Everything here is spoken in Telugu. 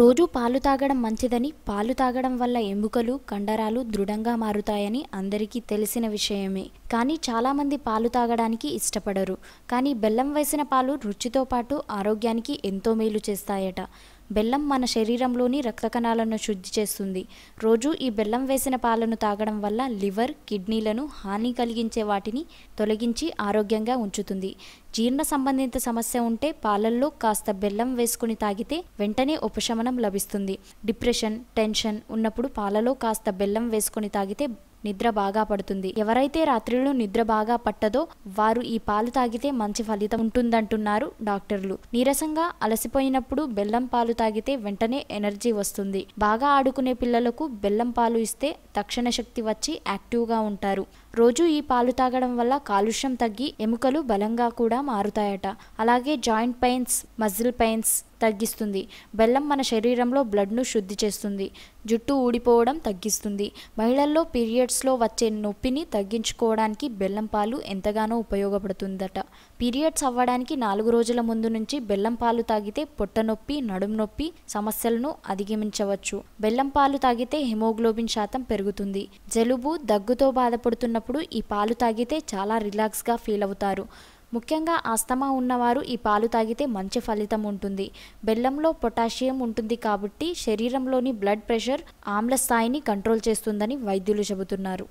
రోజు పాలు తాగడం మంచిదని పాలు తాగడం వల్ల ఎముకలు కండరాలు దృఢంగా మారుతాయని అందరికీ తెలిసిన విషయమే కానీ చాలామంది పాలు తాగడానికి ఇష్టపడరు కానీ బెల్లం వేసిన పాలు రుచితో పాటు ఆరోగ్యానికి ఎంతో మేలు చేస్తాయట బెల్లం మన శరీరంలోని రక్త కణాలను శుద్ధి చేస్తుంది రోజు ఈ బెల్లం వేసిన పాలను తాగడం వల్ల లివర్ కిడ్నీలను హాని కలిగించే వాటిని తొలగించి ఆరోగ్యంగా ఉంచుతుంది జీర్ణ సంబంధిత సమస్య ఉంటే పాలల్లో కాస్త బెల్లం వేసుకుని తాగితే వెంటనే ఉపశమనం లభిస్తుంది డిప్రెషన్ టెన్షన్ ఉన్నప్పుడు పాలలో కాస్త బెల్లం వేసుకుని తాగితే నిద్ర బాగా పడుతుంది ఎవరైతే రాత్రిలో నిద్ర బాగా పట్టదో వారు ఈ పాలు తాగితే మంచి ఫలితం ఉంటుందంటున్నారు డాక్టర్లు నీరసంగా అలసిపోయినప్పుడు బెల్లం పాలు తాగితే వెంటనే ఎనర్జీ వస్తుంది బాగా ఆడుకునే పిల్లలకు బెల్లం పాలు ఇస్తే తక్షణ శక్తి వచ్చి యాక్టివ్గా ఉంటారు రోజు ఈ పాలు తాగడం వల్ల కాలుష్యం తగ్గి ఎముకలు బలంగా కూడా మారుతాయట అలాగే జాయింట్ పెయిన్స్ మజిల్ పెయిన్స్ తగ్గిస్తుంది బెల్లం మన శరీరంలో బ్లడ్ను శుద్ధి చేస్తుంది జుట్టు ఊడిపోవడం తగ్గిస్తుంది మహిళల్లో పీరియడ్స్లో వచ్చే నొప్పిని తగ్గించుకోవడానికి బెల్లం పాలు ఎంతగానో ఉపయోగపడుతుందట పీరియడ్స్ అవ్వడానికి నాలుగు రోజుల ముందు నుంచి బెల్లం పాలు తాగితే పొట్ట నొప్పి నడుము నొప్పి సమస్యలను అధిగమించవచ్చు బెల్లం పాలు తాగితే హిమోగ్లోబిన్ శాతం పెరుగుతుంది జరుగుతుంది జలుబు దగ్గుతో బాధపడుతున్నప్పుడు ఈ పాలు తాగితే చాలా రిలాక్స్గా ఫీల్ అవుతారు ముఖ్యంగా ఆస్తమా ఉన్నవారు ఈ పాలు తాగితే మంచి ఫలితం ఉంటుంది బెల్లంలో పొటాషియం ఉంటుంది కాబట్టి శరీరంలోని బ్లడ్ ప్రెషర్ ఆమ్ల స్థాయిని కంట్రోల్ చేస్తుందని వైద్యులు చెబుతున్నారు